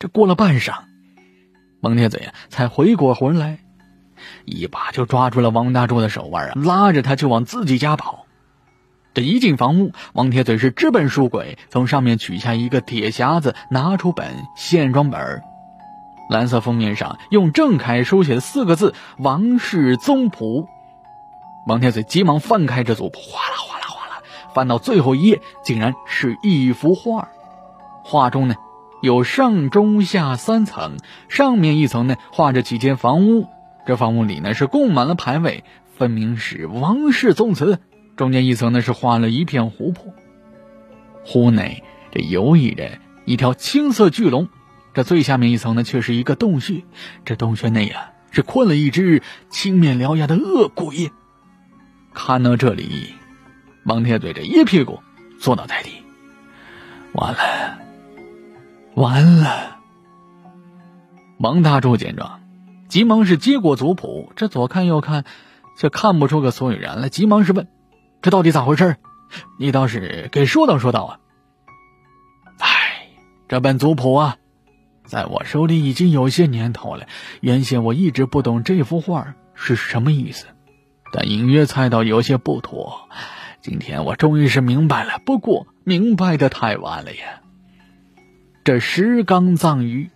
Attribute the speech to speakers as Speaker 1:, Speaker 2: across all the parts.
Speaker 1: 这过了半晌，王铁嘴呀才回过魂来，一把就抓住了王大柱的手腕啊，拉着他就往自己家跑。这一进房屋，王铁嘴是直奔书柜，从上面取下一个铁匣子，拿出本线装本，蓝色封面上用郑恺书写四个字“王氏宗谱”。王铁嘴急忙翻开这组谱，哗啦哗啦哗啦，翻到最后一页，竟然是一幅画，画中呢。有上中下三层，上面一层呢画着几间房屋，这房屋里呢是供满了牌位，分明是王氏宗祠。中间一层呢是画了一片湖泊，湖内这游弋着一条青色巨龙。这最下面一层呢却是一个洞穴，这洞穴内呀是困了一只青面獠牙的恶鬼。看到这里，王铁嘴这一屁股坐倒在地，完了。完了，王大柱见状，急忙是接过族谱，这左看右看，却看不出个所以然来，急忙是问：“这到底咋回事？你倒是给说道说道啊！”哎，这本族谱啊，在我手里已经有些年头了。原先我一直不懂这幅画是什么意思，但隐约猜到有些不妥。今天我终于是明白了，不过明白的太晚了呀。这石缸葬鱼，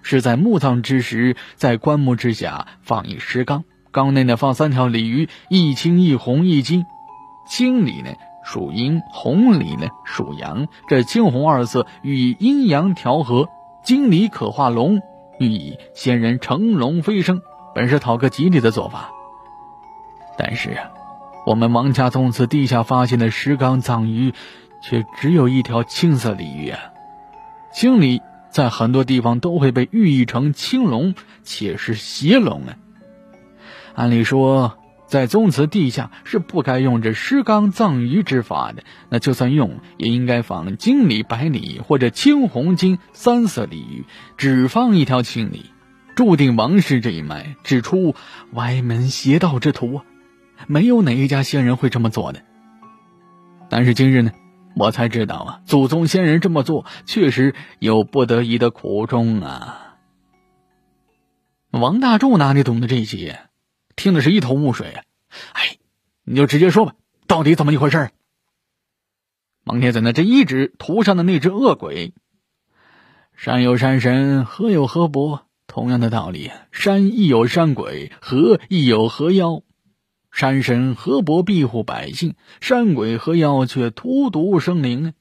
Speaker 1: 是在墓葬之时，在棺木之下放一石缸，缸内呢放三条鲤鱼，一青一红一金。青鲤呢属阴，红鲤呢属阳，这青红二色寓意阴阳调和。金鲤可化龙，寓意仙人乘龙飞升，本是讨个吉利的做法。但是啊，我们王家宗祠地下发现的石缸葬鱼，却只有一条青色鲤鱼啊。青鲤在很多地方都会被寓意成青龙，且是邪龙啊。按理说，在宗祠地下是不该用这尸缸葬鱼之法的，那就算用，也应该仿金鲤、白鲤或者青红金三色鲤，鱼，只放一条青鲤，注定王氏这一脉只出歪门邪道之徒啊。没有哪一家仙人会这么做的。但是今日呢？我才知道啊，祖宗先人这么做确实有不得已的苦衷啊。王大柱哪里懂得这些，听的是一头雾水啊。哎，你就直接说吧，到底怎么一回事？蒙恬在那，这一直屠上的那只恶鬼。山有山神，河有河伯，同样的道理，山亦有山鬼，河亦有河妖。山神何伯庇护百姓，山鬼何妖却荼毒生灵呢？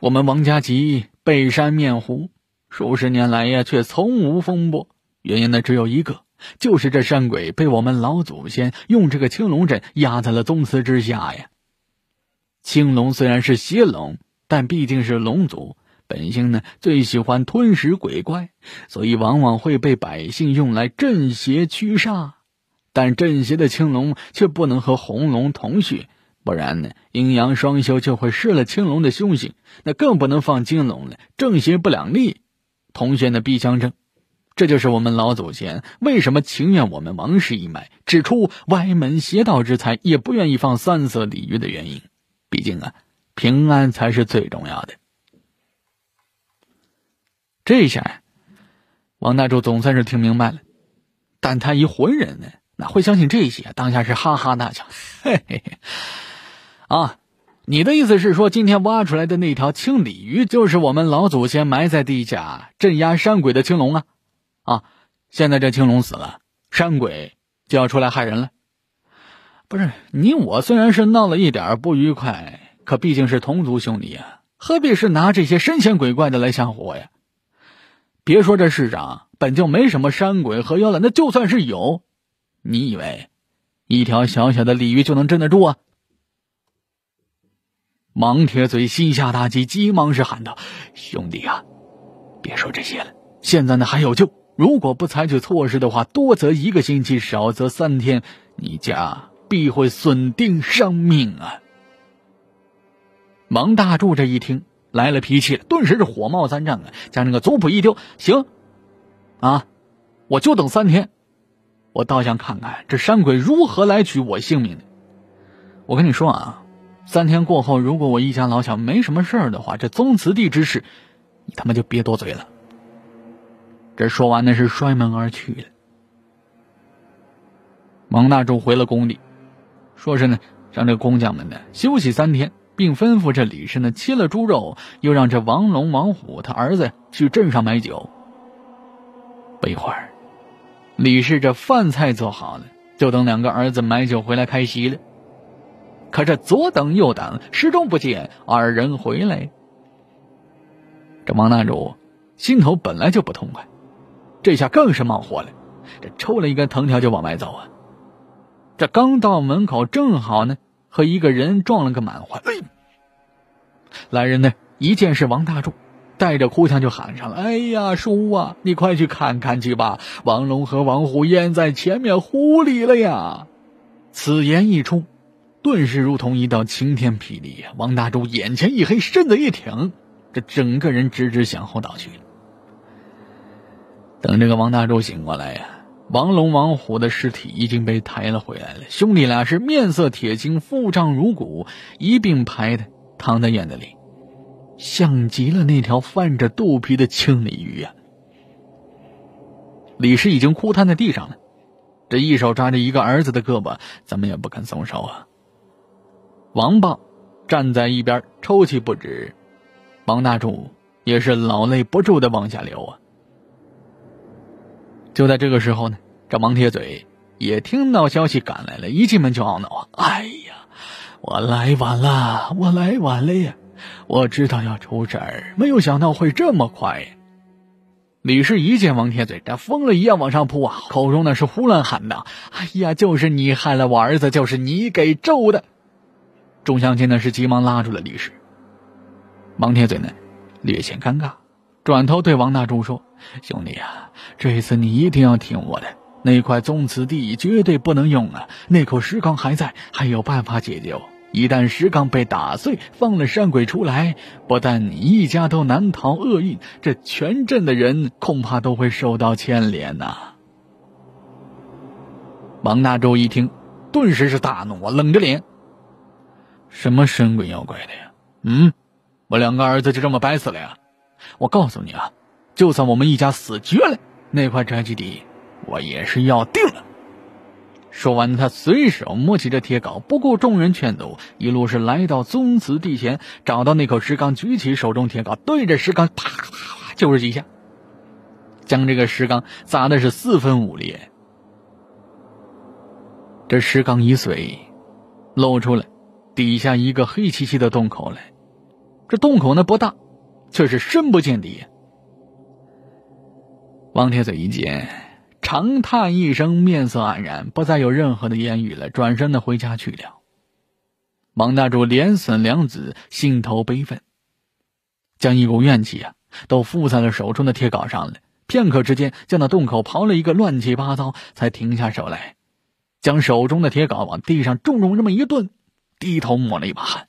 Speaker 1: 我们王家集背山面湖，数十年来呀，却从无风波。原因呢，只有一个，就是这山鬼被我们老祖先用这个青龙阵压在了宗祠之下呀。青龙虽然是邪龙，但毕竟是龙族，本性呢最喜欢吞食鬼怪，所以往往会被百姓用来镇邪驱煞。但镇邪的青龙却不能和红龙同穴，不然呢阴阳双修就会失了青龙的凶性，那更不能放金龙了。正邪不两立，同学的必相争。这就是我们老祖先为什么情愿我们王氏一脉只出歪门邪道之才，也不愿意放三色鲤鱼的原因。毕竟啊，平安才是最重要的。这下呀，王大柱总算是听明白了，但他一浑人呢。哪会相信这些？当下是哈哈大笑，嘿嘿嘿！啊，你的意思是说，今天挖出来的那条青鲤鱼，就是我们老祖先埋在地下镇压山鬼的青龙啊？啊，现在这青龙死了，山鬼就要出来害人了。不是你我，虽然是闹了一点不愉快，可毕竟是同族兄弟呀，何必是拿这些神仙鬼怪的来吓唬我呀？别说这世上本就没什么山鬼和妖了，那就算是有。你以为，一条小小的鲤鱼就能镇得住啊？王铁嘴心下大急，急忙是喊道：“兄弟啊，别说这些了，现在呢还有救。如果不采取措施的话，多则一个星期，少则三天，你家必会损定伤命啊！”王大柱这一听来了脾气了，顿时是火冒三丈啊，将那个族谱一丢：“行啊，我就等三天。”我倒想看看这山鬼如何来取我性命的。我跟你说啊，三天过后，如果我一家老小没什么事儿的话，这宗祠地之事，你他妈就别多嘴了。这说完，那是摔门而去了。王大柱回了工地，说是呢，让这工匠们呢休息三天，并吩咐这李氏呢切了猪肉，又让这王龙、王虎他儿子去镇上买酒。不一会儿。李氏这饭菜做好了，就等两个儿子买酒回来开席了。可这左等右等，始终不见二人回来。这王大柱心头本来就不痛快，这下更是冒火了。这抽了一根藤条就往外走啊！这刚到门口，正好呢和一个人撞了个满怀。来人呢，一见是王大柱。带着哭腔就喊上了：“哎呀，叔啊，你快去看看去吧，王龙和王虎淹在前面湖里了呀！”此言一出，顿时如同一道晴天霹雳。王大柱眼前一黑，身子一挺，这整个人直直向后倒去。等这个王大柱醒过来呀，王龙、王虎的尸体已经被抬了回来了。兄弟俩是面色铁青，腹胀如鼓，一并排的躺在院子里。像极了那条泛着肚皮的青鲤鱼呀！李氏已经哭瘫在地上了，这一手抓着一个儿子的胳膊，怎么也不肯松手啊！王八站在一边抽泣不止，王大柱也是老泪不住的往下流啊！就在这个时候呢，这王铁嘴也听到消息赶来了，一进门就懊恼啊：“哎呀，我来晚了，我来晚了呀！”我知道要出事儿，没有想到会这么快。李氏一见王铁嘴，他疯了一样往上扑啊，口中呢是呼乱喊的：“哎呀，就是你害了我儿子，就是你给咒的！”众乡亲呢是急忙拉住了李氏。王铁嘴呢，略显尴尬，转头对王大柱说：“兄弟啊，这次你一定要听我的，那块宗祠地绝对不能用啊，那口石缸还在，还有办法解救。”一旦石缸被打碎，放了山鬼出来，不但你一家都难逃厄运，这全镇的人恐怕都会受到牵连呐！王大周一听，顿时是大怒啊，冷着脸：“什么神鬼妖怪的呀？嗯，我两个儿子就这么白死了呀？我告诉你啊，就算我们一家死绝了，那块宅基地我也是要定了。”说完，他随手摸起这铁镐，不顾众人劝阻，一路是来到宗祠地前，找到那口石缸，举起手中铁镐，对着石缸啪啪啪就是几下，将这个石缸砸的是四分五裂。这石缸一碎，露出了底下一个黑漆漆的洞口来。这洞口呢不大，却是深不见底。王铁嘴一见。长叹一声，面色黯然，不再有任何的言语了，转身的回家去了。王大柱连损两子，心头悲愤，将一股怨气啊，都附在了手中的铁镐上了。片刻之间，将那洞口刨了一个乱七八糟，才停下手来，将手中的铁镐往地上重重这么一顿，低头抹了一把汗。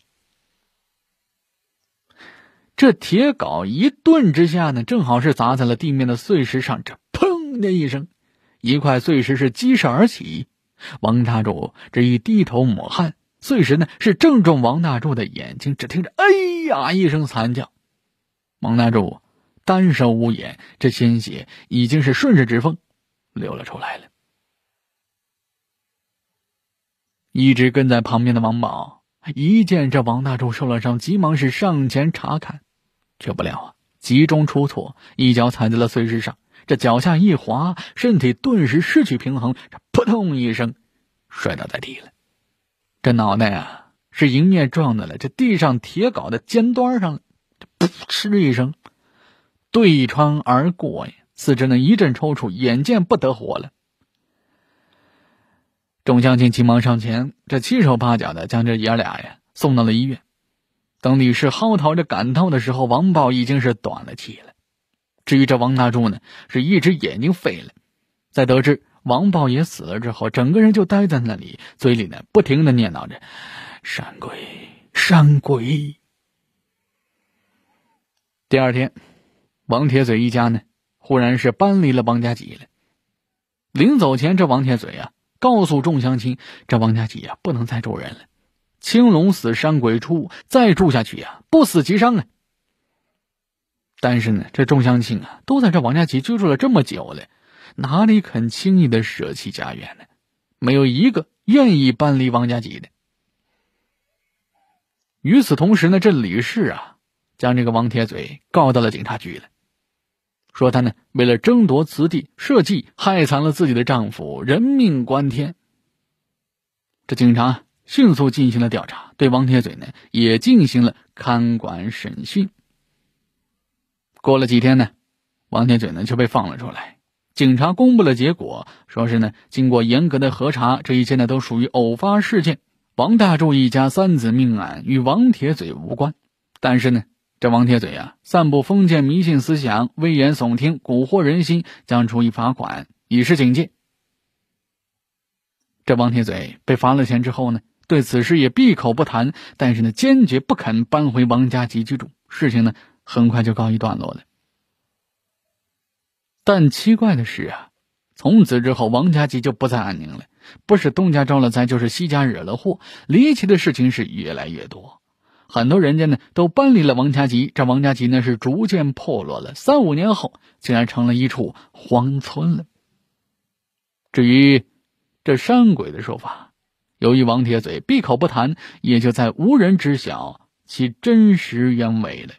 Speaker 1: 这铁镐一顿之下呢，正好是砸在了地面的碎石上，这砰的一声。一块碎石是击射而起，王大柱这一低头抹汗，碎石呢是正中王大柱的眼睛，只听着“哎呀”一声惨叫，王大柱单手捂眼，这鲜血已经是顺着指缝流了出来。了，一直跟在旁边的王宝一见这王大柱受了伤，急忙是上前查看，却不料啊，急中出错，一脚踩在了碎石上。这脚下一滑，身体顿时失去平衡，这扑通一声，摔倒在地了。这脑袋啊，是迎面撞在了这地上铁镐的尖端上了，这噗嗤一声，对穿而过呀，四肢呢一阵抽搐，眼见不得活了。众乡亲急忙上前，这七手八脚的将这爷俩呀送到了医院。等李氏嚎啕着赶到的时候，王宝已经是短了气了。至于这王大柱呢，是一只眼睛废了。在得知王豹爷死了之后，整个人就呆在那里，嘴里呢不停的念叨着“山鬼，山鬼”。第二天，王铁嘴一家呢，忽然是搬离了王家集了。临走前，这王铁嘴啊，告诉众乡亲：“这王家集啊，不能再住人了。青龙死，山鬼出，再住下去呀，不死即伤啊。”但是呢，这众乡亲啊，都在这王家集居住了这么久了，哪里肯轻易的舍弃家园呢？没有一个愿意搬离王家集的。与此同时呢，这李氏啊，将这个王铁嘴告到了警察局了，说他呢，为了争夺此地，设计害惨了自己的丈夫，人命关天。这警察迅速进行了调查，对王铁嘴呢，也进行了看管审讯。过了几天呢，王铁嘴呢就被放了出来。警察公布了结果，说是呢经过严格的核查，这一切呢都属于偶发事件。王大柱一家三子命案与王铁嘴无关。但是呢，这王铁嘴啊散布封建迷信思想、危言耸听、蛊惑人心，将处以罚款以示警戒。这王铁嘴被罚了钱之后呢，对此事也闭口不谈。但是呢，坚决不肯搬回王家集居住。事情呢。很快就告一段落了，但奇怪的是啊，从此之后王家集就不再安宁了。不是东家招了灾，就是西家惹了祸，离奇的事情是越来越多。很多人家呢都搬离了王家集，这王家集呢是逐渐破落了。三五年后，竟然成了一处荒村了。至于这山鬼的说法，由于王铁嘴闭口不谈，也就在无人知晓其真实原委了。